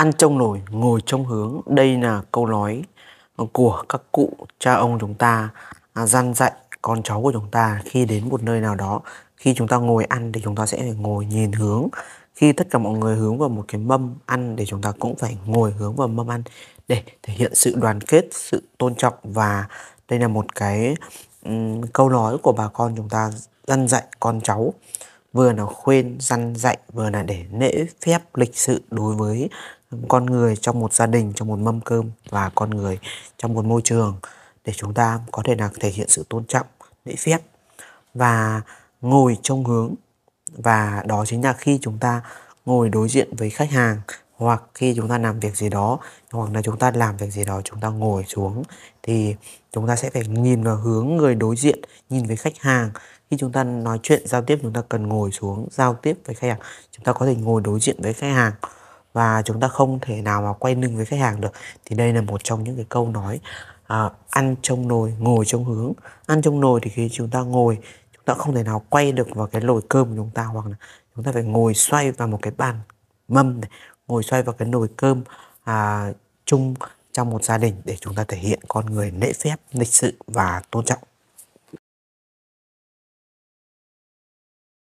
ăn trong nồi ngồi trong hướng đây là câu nói của các cụ cha ông chúng ta à, gian dạy con cháu của chúng ta khi đến một nơi nào đó khi chúng ta ngồi ăn thì chúng ta sẽ phải ngồi nhìn hướng khi tất cả mọi người hướng vào một cái mâm ăn thì chúng ta cũng phải ngồi hướng vào mâm ăn để thể hiện sự đoàn kết sự tôn trọng và đây là một cái um, câu nói của bà con chúng ta dân dạy con cháu vừa là khuyên răn dạy vừa là để nễ phép lịch sự đối với con người trong một gia đình trong một mâm cơm và con người trong một môi trường để chúng ta có thể là thể hiện sự tôn trọng lễ phép và ngồi trong hướng và đó chính là khi chúng ta ngồi đối diện với khách hàng hoặc khi chúng ta làm việc gì đó hoặc là chúng ta làm việc gì đó chúng ta ngồi xuống thì chúng ta sẽ phải nhìn vào hướng người đối diện nhìn với khách hàng khi chúng ta nói chuyện giao tiếp chúng ta cần ngồi xuống giao tiếp với khách hàng chúng ta có thể ngồi đối diện với khách hàng và chúng ta không thể nào mà quay lưng với khách hàng được thì đây là một trong những cái câu nói à, ăn trong nồi ngồi trong hướng ăn trong nồi thì khi chúng ta ngồi chúng ta không thể nào quay được vào cái lồi cơm của chúng ta hoặc là chúng ta phải ngồi xoay vào một cái bàn mâm này ngồi xoay vào cái nồi cơm à, chung trong một gia đình để chúng ta thể hiện con người lễ phép, lịch sự và tôn trọng.